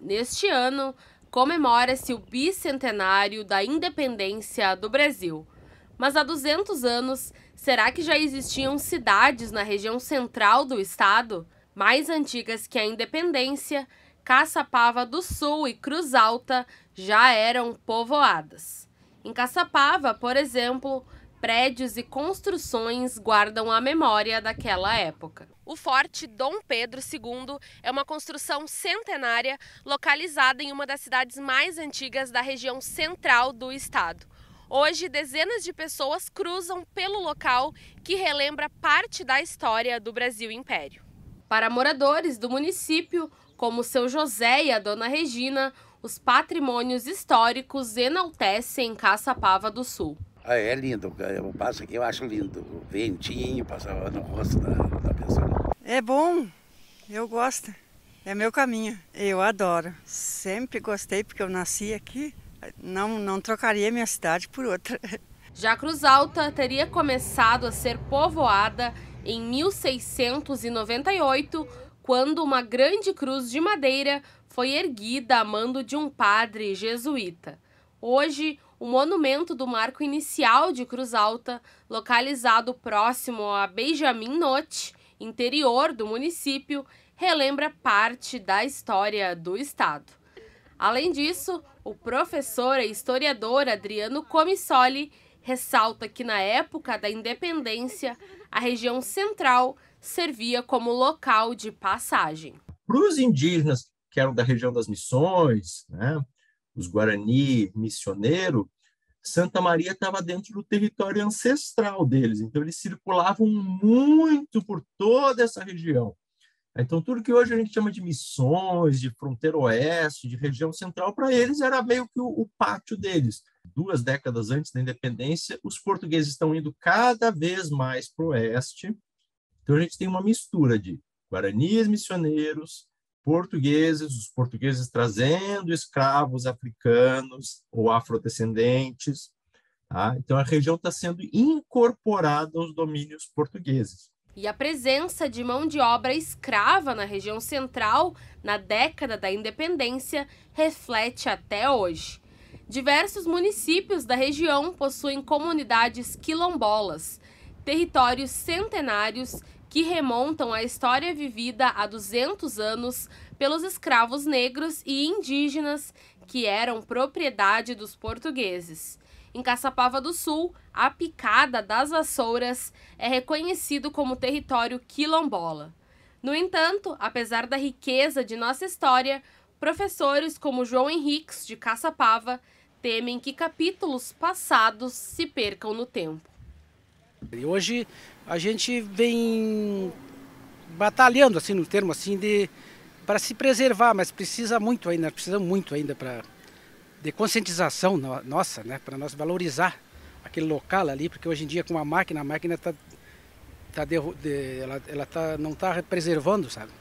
Neste ano, comemora-se o bicentenário da independência do Brasil. Mas há 200 anos, será que já existiam cidades na região central do estado, mais antigas que a independência? Caçapava do Sul e Cruz Alta já eram povoadas. Em Caçapava, por exemplo, prédios e construções guardam a memória daquela época. O Forte Dom Pedro II é uma construção centenária localizada em uma das cidades mais antigas da região central do estado. Hoje, dezenas de pessoas cruzam pelo local que relembra parte da história do Brasil Império. Para moradores do município, como seu José e a dona Regina, os patrimônios históricos enaltecem Caçapava do Sul. Ah, é lindo, eu passo aqui, eu acho lindo. O ventinho passava no rosto da, da pessoa. É bom, eu gosto. É meu caminho. Eu adoro. Sempre gostei porque eu nasci aqui. Não, não trocaria minha cidade por outra. Já Cruz Alta teria começado a ser povoada em 1698, quando uma grande cruz de madeira foi erguida a mando de um padre jesuíta. Hoje, o monumento do marco inicial de Cruz Alta, localizado próximo a Benjamin Note, interior do município, relembra parte da história do estado. Além disso, o professor e historiador Adriano Comissoli ressalta que na época da independência, a região central servia como local de passagem. Para os indígenas que eram da região das missões, né, os Guarani missioneiro, Santa Maria estava dentro do território ancestral deles, então eles circulavam muito por toda essa região. Então, tudo que hoje a gente chama de missões, de fronteira oeste, de região central, para eles era meio que o, o, pátio deles. Duas décadas antes da independência, os portugueses estão indo cada vez mais para o oeste. Então, a gente tem uma mistura de guaranis missioneiros, portugueses, os portugueses trazendo escravos africanos ou afrodescendentes. Tá? Então, a região está sendo incorporada aos domínios portugueses. E a presença de mão de obra escrava na região central na década da independência reflete até hoje. Diversos municípios da região possuem comunidades quilombolas, territórios centenários que remontam à história vivida há 200 anos pelos escravos negros e indígenas que eram propriedade dos portugueses. Em Caçapava do Sul, a Picada das Vassouras é reconhecido como território quilombola. No entanto, apesar da riqueza de nossa história, professores como João Henriques de Caçapava temem que capítulos passados se percam no tempo. E hoje a gente vem batalhando, assim, no termo assim, de para se preservar, mas precisa muito ainda, precisa muito ainda para de conscientização nossa, né, para nós valorizar aquele local ali, porque hoje em dia com a máquina, a máquina tá, tá de, ela, ela tá, não está preservando, sabe?